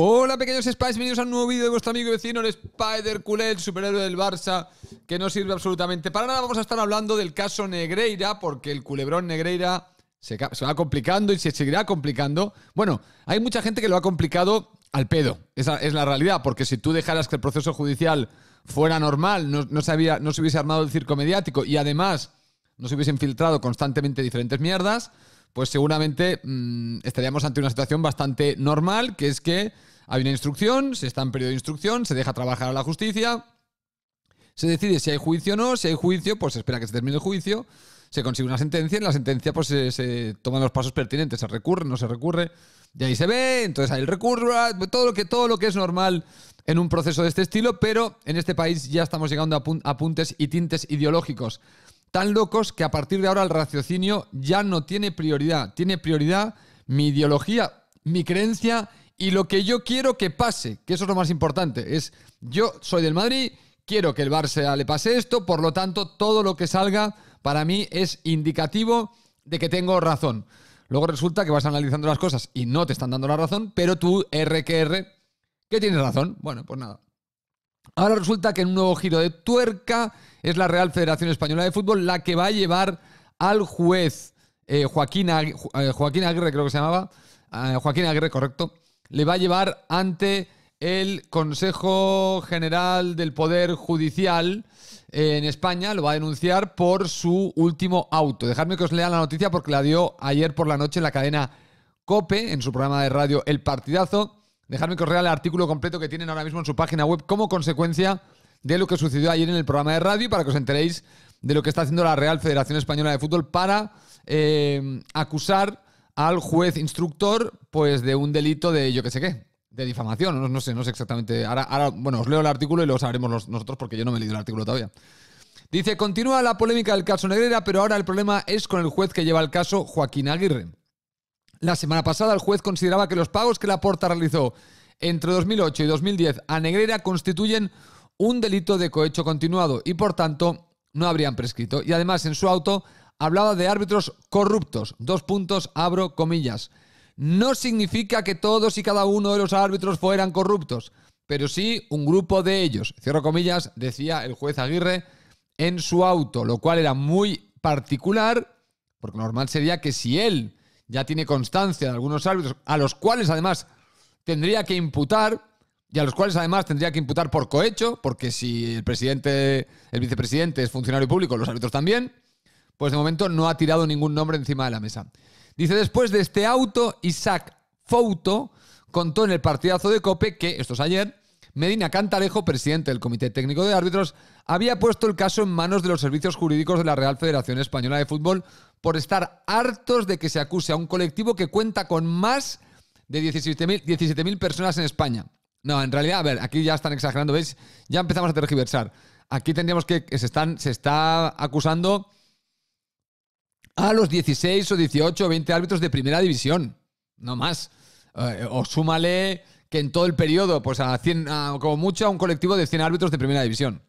Hola pequeños Spies, bienvenidos a un nuevo vídeo de vuestro amigo y vecino, el Spider Cule, el superhéroe del Barça, que no sirve absolutamente para nada. Vamos a estar hablando del caso Negreira, porque el culebrón Negreira se, va complicando y se seguirá complicando. Bueno, hay mucha gente que lo ha complicado al pedo, esa es la realidad, porque si tú dejaras que el proceso judicial fuera normal, no, se no se hubiese armado el circo mediático y además no se hubiesen filtrado constantemente diferentes mierdas, pues seguramente mm, estaríamos ante una situación bastante normal, que es que hay una instrucción, se está en periodo de instrucción, se deja trabajar a la justicia, se decide si hay juicio o no, si hay juicio, pues se espera que se termine el juicio, se consigue una sentencia, en la sentencia pues se, toman los pasos pertinentes, se recurre, no se recurre, y ahí se ve, entonces hay el recurso, todo lo que, todo lo que es normal en un proceso de este estilo, pero en este país ya estamos llegando a apuntes y tintes ideológicos tan locos que a partir de ahora el raciocinio ya no tiene prioridad. Tiene prioridad mi ideología, mi creencia y lo que yo quiero que pase, que eso es lo más importante. Es, yo soy del Madrid, quiero que el Barça le pase esto, por lo tanto, todo lo que salga para mí es indicativo de que tengo razón. Luego resulta que vas analizando las cosas y no te están dando la razón, pero tú, RQR, que tienes razón. Bueno, pues nada. Ahora resulta que en un nuevo giro de tuerca es la Real Federación Española de Fútbol la que va a llevar al juez eh, eh, Joaquín, Aguirre, creo que se llamaba, eh, Joaquín Aguirre, correcto, le va a llevar ante el Consejo General del Poder Judicial en España, lo va a denunciar por su último auto. Dejadme que os lea la noticia porque la dio ayer por la noche en la cadena COPE, en su programa de radio El Partidazo. Dejadme que os el artículo completo que tienen ahora mismo en su página web como consecuencia de lo que sucedió ayer en el programa de radio para que os enteréis de lo que está haciendo la Real Federación Española de Fútbol para eh, acusar al juez instructor pues de un delito de yo que sé qué, de difamación, no, sé, no sé exactamente. Ahora, ahora, bueno, os leo el artículo y lo sabremos nosotros porque yo no me he leído el artículo todavía. Dice, continúa la polémica del caso Negrera, pero ahora el problema es con el juez que lleva el caso, Joaquín Aguirre. La semana pasada el juez consideraba que los pagos que la Porta realizó entre 2008 y 2010 a Negrera constituyen un delito de cohecho continuado y por tanto no habrían prescrito. Y además en su auto hablaba de árbitros corruptos. Dos puntos, abro comillas. No significa que todos y cada uno de los árbitros fueran corruptos, pero sí un grupo de ellos. Cierro comillas, decía el juez Aguirre en su auto, lo cual era muy particular, porque normal sería que si él ya tiene constancia de algunos árbitros, a los cuales además tendría que imputar, y a los cuales además tendría que imputar por cohecho, porque si el presidente, el vicepresidente es funcionario público, los árbitros también, pues de momento no ha tirado ningún nombre encima de la mesa. Dice, después de este auto, Isaac Fouto contó en el partidazo de Cope que, esto es ayer, Medina Cantalejo, presidente del Comité Técnico de Árbitros, había puesto el caso en manos de los servicios jurídicos de la Real Federación Española de Fútbol por estar hartos de que se acuse a un colectivo que cuenta con más de 17.000 personas en España. No, en realidad, a ver, aquí ya están exagerando, ¿veis? Ya empezamos a tergiversar. Aquí tendríamos que. Se, están, se está acusando a los 16 o 18 o 20 árbitros de primera división. No más. Eh, o súmale que en todo el periodo, pues a 100, como mucho, a un colectivo de 100 árbitros de primera división.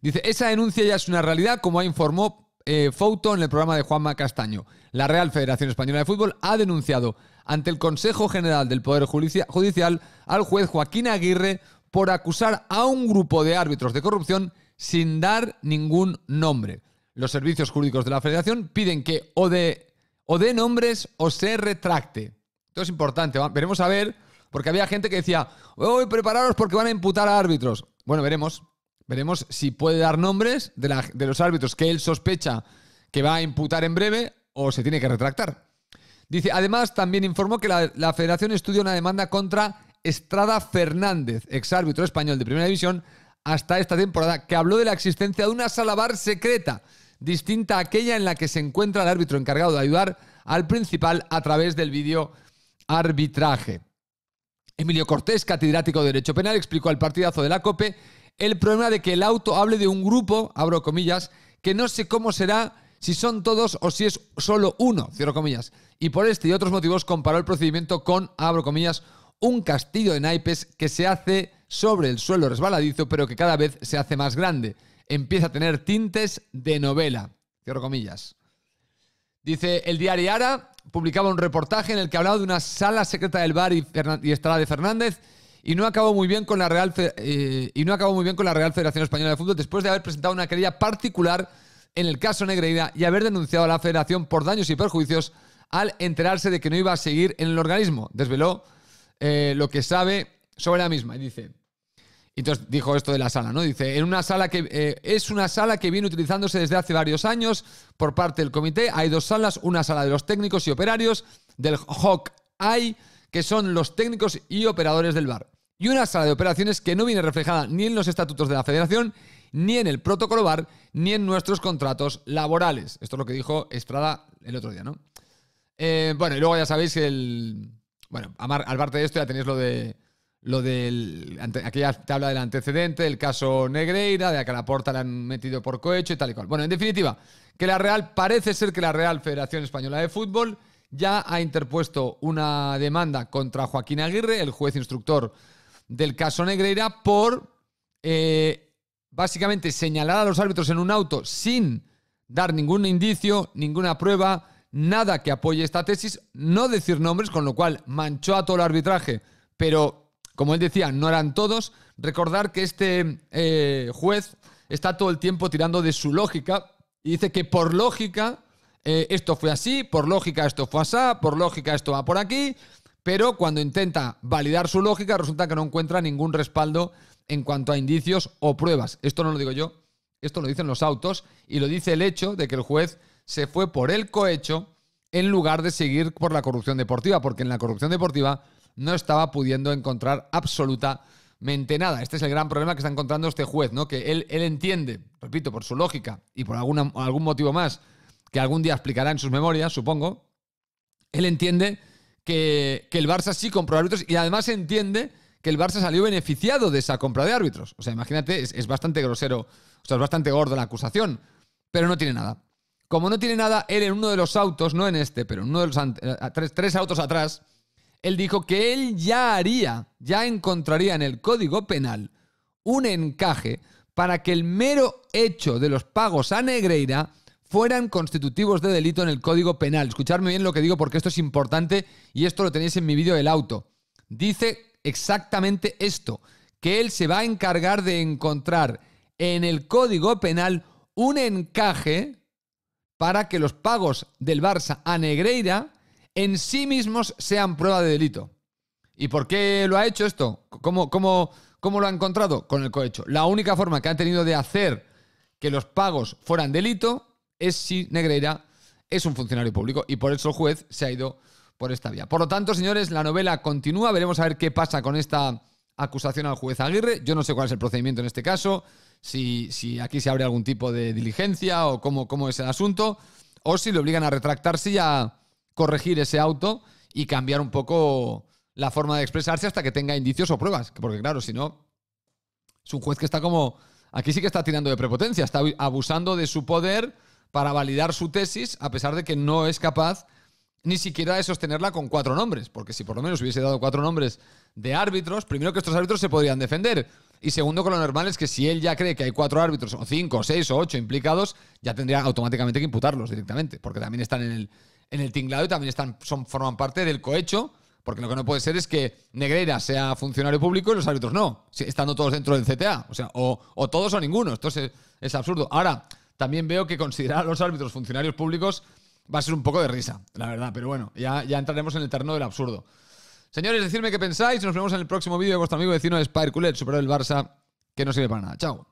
Dice, esa denuncia ya es una realidad, como ha informado... Eh, Foto en el programa de Juanma Castaño. La Real Federación Española de Fútbol ha denunciado ante el Consejo General del Poder Judicial al juez Joaquín Aguirre por acusar a un grupo de árbitros de corrupción sin dar ningún nombre. Los servicios jurídicos de la Federación piden que o dé o nombres o se retracte. Esto es importante, veremos a ver, porque había gente que decía, hoy prepararos porque van a imputar a árbitros. Bueno, veremos, Veremos si puede dar nombres de, los árbitros que él sospecha que va a imputar en breve o se tiene que retractar. Dice, además, también informó que la, federación estudia una demanda contra Estrada Fernández, exárbitro español de Primera División, hasta esta temporada, que habló de la existencia de una sala bar secreta, distinta a aquella en la que se encuentra el árbitro encargado de ayudar al principal a través del vídeo arbitraje. Emilio Cortés, catedrático de Derecho Penal, explicó al partidazo de la COPE el problema de que el auto hable de un grupo, abro comillas, que no sé cómo será, si son todos o si es solo uno, cierro comillas. Y por este y otros motivos comparó el procedimiento con, abro comillas, un castillo de naipes que se hace sobre el suelo resbaladizo, pero que cada vez se hace más grande. Empieza a tener tintes de novela. Cierro comillas. Dice, el diario Ara publicaba un reportaje en el que hablaba de una sala secreta del bar y, Estrada de Fernández y no acabó muy bien con la Real eh, y no acabó muy bien con la Real Federación Española de Fútbol después de haber presentado una querella particular en el caso Negreira y haber denunciado a la Federación por daños y perjuicios al enterarse de que no iba a seguir en el organismo. Desveló eh, lo que sabe sobre la misma y dice. Entonces dijo esto de la sala, ¿no? Dice, en una sala que eh, es una sala que viene utilizándose desde hace varios años por parte del comité. Hay dos salas, una sala de los técnicos y operarios del HOC, que son los técnicos y operadores del bar y una sala de operaciones que no viene reflejada ni en los estatutos de la federación, ni en el protocolo VAR, ni en nuestros contratos laborales. Esto es lo que dijo Estrada el otro día, ¿no? Eh, bueno, y luego ya sabéis que el... Bueno, al parte de esto ya tenéis lo de... Lo del... Aquella tabla del antecedente, el caso Negreira, de a que la porta la han metido por cohecho y tal y cual. Bueno, en definitiva, que la Real... Parece ser que la Real Federación Española de Fútbol ya ha interpuesto una demanda contra Joaquín Aguirre, el juez instructor del caso Negreira por eh, básicamente señalar a los árbitros en un auto sin dar ningún indicio, ninguna prueba, nada que apoye esta tesis, no decir nombres, con lo cual manchó a todo el arbitraje, pero como él decía, no eran todos. Recordar que este eh, juez está todo el tiempo tirando de su lógica y dice que por lógica eh, esto fue así, por lógica esto fue así, por lógica esto va por aquí, pero cuando intenta validar su lógica resulta que no encuentra ningún respaldo en cuanto a indicios o pruebas. Esto no lo digo yo, esto lo dicen los autos y lo dice el hecho de que el juez se fue por el cohecho en lugar de seguir por la corrupción deportiva, porque en la corrupción deportiva no estaba pudiendo encontrar absolutamente nada. Este es el gran problema que está encontrando este juez, ¿no? Que él, él entiende, repito, por su lógica y por alguna, algún motivo más que algún día explicará en sus memorias, supongo, él entiende que, el Barça sí compró árbitros y además entiende que el Barça salió beneficiado de esa compra de árbitros. O sea, imagínate, es, bastante grosero, o sea, es bastante gordo la acusación, pero no tiene nada. Como no tiene nada, él en uno de los autos, no en este, pero en uno de los eh, tres autos atrás, él dijo que él ya haría, ya encontraría en el Código Penal un encaje para que el mero hecho de los pagos a Negreira fueran constitutivos de delito en el Código Penal. Escuchadme bien lo que digo porque esto es importante y esto lo tenéis en mi vídeo del auto. Dice exactamente esto, que él se va a encargar de encontrar en el Código Penal un encaje para que los pagos del Barça a Negreira en sí mismos sean prueba de delito. ¿Y por qué lo ha hecho esto? ¿Cómo, cómo, cómo lo ha encontrado? Con el cohecho. La única forma que han tenido de hacer que los pagos fueran delito es si Negreira es un funcionario público y por eso el juez se ha ido por esta vía. Por lo tanto, señores, la novela continúa, veremos a ver qué pasa con esta acusación al juez Aguirre. Yo no sé cuál es el procedimiento en este caso, si, si aquí se abre algún tipo de diligencia o cómo, cómo es el asunto, o si le obligan a retractarse y a corregir ese auto y cambiar un poco la forma de expresarse hasta que tenga indicios o pruebas, porque claro, si no, es un juez que está como... Aquí sí que está tirando de prepotencia, está abusando de su poder para validar su tesis, a pesar de que no es capaz ni siquiera de sostenerla con cuatro nombres, porque si por lo menos hubiese dado cuatro nombres de árbitros, primero que estos árbitros se podrían defender, y segundo que lo normal es que si él ya cree que hay cuatro árbitros, o cinco, o seis, o ocho implicados, ya tendría automáticamente que imputarlos directamente, porque también están en el, en el tinglado y también están, son, forman parte del cohecho, porque lo que no puede ser es que Negreira sea funcionario público y los árbitros no, estando todos dentro del CTA, o sea, o, todos o ninguno, esto es, es absurdo. Ahora, también veo que considerar a los árbitros funcionarios públicos va a ser un poco de risa, la verdad, pero bueno, ya, ya entraremos en el terreno del absurdo. Señores, decidme qué pensáis. Nos vemos en el próximo vídeo de vuestro amigo vecino de Spire Culet, superar el Barça, que no sirve para nada. Chao.